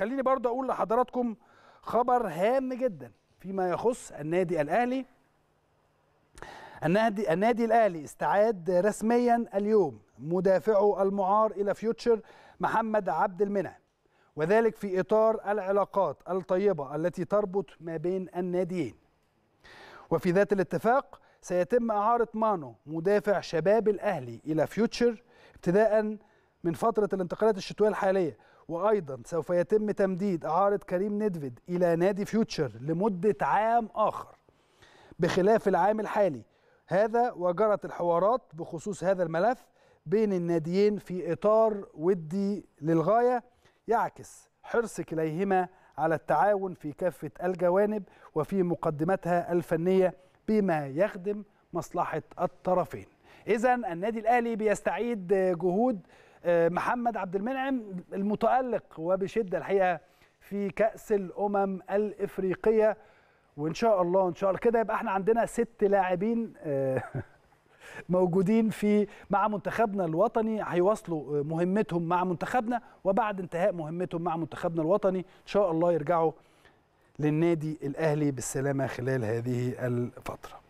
خليني برضه اقول لحضراتكم خبر هام جدا فيما يخص النادي الاهلي النادي النادي الاهلي استعاد رسميا اليوم مدافعه المعار الى فيوتشر محمد عبد المنعم وذلك في اطار العلاقات الطيبه التي تربط ما بين الناديين وفي ذات الاتفاق سيتم اعاره مانو مدافع شباب الاهلي الى فيوتشر ابتداء من فتره الانتقالات الشتويه الحاليه وأيضا سوف يتم تمديد إعارة كريم ندفيد إلى نادي فيوتشر لمدة عام آخر بخلاف العام الحالي هذا وجرت الحوارات بخصوص هذا الملف بين الناديين في إطار ودي للغاية يعكس حرص كليهما على التعاون في كافة الجوانب وفي مقدمتها الفنية بما يخدم مصلحة الطرفين إذا النادي الأهلي بيستعيد جهود آه، محمد عبد المنعم المتألق وبشدة الحقيقة في كأس الأمم الإفريقية وإن شاء الله إن شاء الله كده يبقى احنا عندنا ست لاعبين آه، موجودين في مع منتخبنا الوطني هيواصلوا آه، مهمتهم مع منتخبنا وبعد انتهاء مهمتهم مع منتخبنا الوطني ان شاء الله يرجعوا للنادي الاهلي بالسلامه خلال هذه الفتره